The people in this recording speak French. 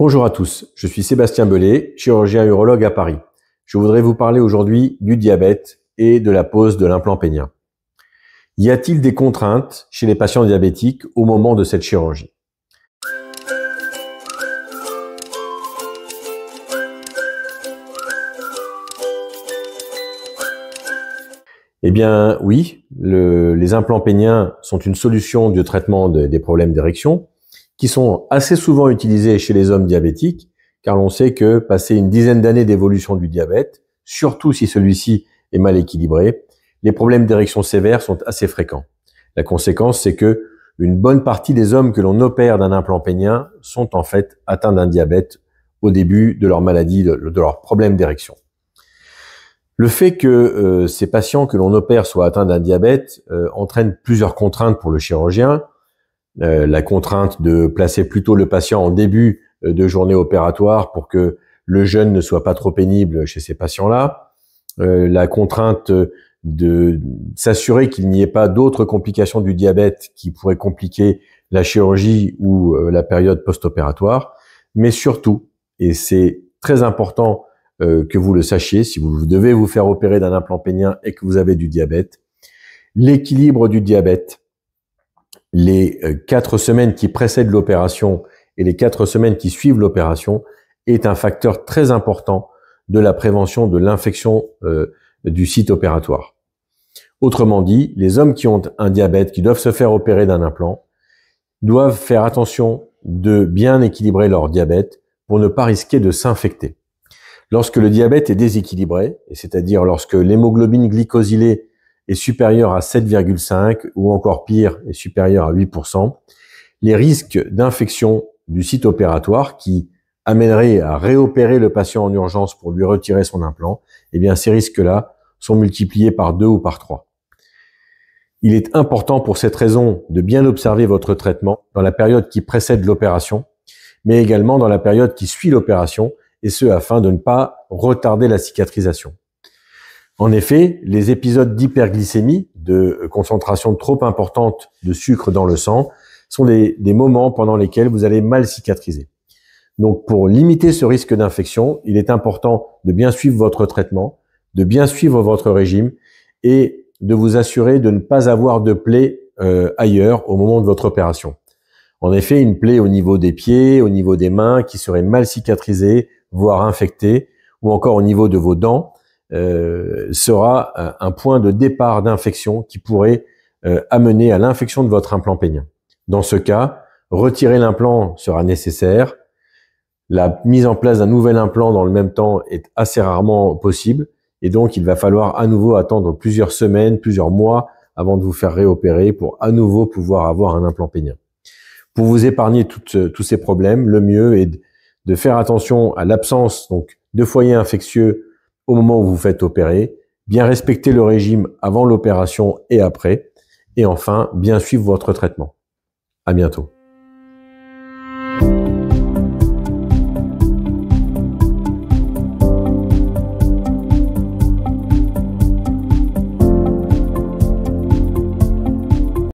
Bonjour à tous, je suis Sébastien Belay, chirurgien urologue à Paris. Je voudrais vous parler aujourd'hui du diabète et de la pose de l'implant pénien. Y a-t-il des contraintes chez les patients diabétiques au moment de cette chirurgie Eh bien oui, les implants péniens sont une solution du traitement des problèmes d'érection qui sont assez souvent utilisés chez les hommes diabétiques, car l'on sait que passé une dizaine d'années d'évolution du diabète, surtout si celui-ci est mal équilibré, les problèmes d'érection sévère sont assez fréquents. La conséquence, c'est que une bonne partie des hommes que l'on opère d'un implant pénien sont en fait atteints d'un diabète au début de leur maladie, de, leur problème d'érection. Le fait que euh, ces patients que l'on opère soient atteints d'un diabète euh, entraîne plusieurs contraintes pour le chirurgien, euh, la contrainte de placer plutôt le patient en début euh, de journée opératoire pour que le jeûne ne soit pas trop pénible chez ces patients-là, euh, la contrainte de s'assurer qu'il n'y ait pas d'autres complications du diabète qui pourraient compliquer la chirurgie ou la période post-opératoire, mais surtout, et c'est très important que vous le sachiez, si vous devez vous faire opérer d'un implant pénien et que vous avez du diabète, l'équilibre du diabète les euh, quatre semaines qui précèdent l'opération et les quatre semaines qui suivent l'opération est un facteur très important de la prévention de l'infection euh, du site opératoire. Autrement dit, les hommes qui ont un diabète, qui doivent se faire opérer d'un implant, doivent faire attention de bien équilibrer leur diabète pour ne pas risquer de s'infecter. Lorsque le diabète est déséquilibré, c'est-à-dire lorsque l'hémoglobine glycosylée est supérieur à 7,5 ou encore pire est supérieur à 8%, les risques d'infection du site opératoire qui amènerait à réopérer le patient en urgence pour lui retirer son implant, eh bien ces risques-là sont multipliés par 2 ou par 3. Il est important pour cette raison de bien observer votre traitement dans la période qui précède l'opération, mais également dans la période qui suit l'opération, et ce afin de ne pas retarder la cicatrisation. En effet, les épisodes d'hyperglycémie, de euh, concentration trop importante de sucre dans le sang, sont des, moments pendant lesquels vous allez mal cicatriser. Donc pour limiter ce risque d'infection, il est important de bien suivre votre traitement, de bien suivre votre régime et de vous assurer de ne pas avoir de plaie euh, ailleurs au moment de votre opération. En effet, une plaie au niveau des pieds, au niveau des mains, qui serait mal cicatrisée, voire infectée, ou encore au niveau de vos dents, euh, sera euh, un, point de départ d'infection qui pourrait euh, amener à l'infection de votre implant pénien. Dans ce cas, retirer l'implant sera nécessaire. La mise en place d'un nouvel implant dans le même temps est assez rarement possible et donc il va falloir à nouveau attendre plusieurs semaines, plusieurs mois avant de vous faire réopérer pour à nouveau pouvoir avoir un implant pénien. Pour vous épargner toutes, tous ces problèmes, le mieux est de faire attention à l'absence donc de foyers infectieux au moment où vous faites opérer, bien respecter le régime avant l'opération et après, et enfin, bien suivre votre traitement. À bientôt.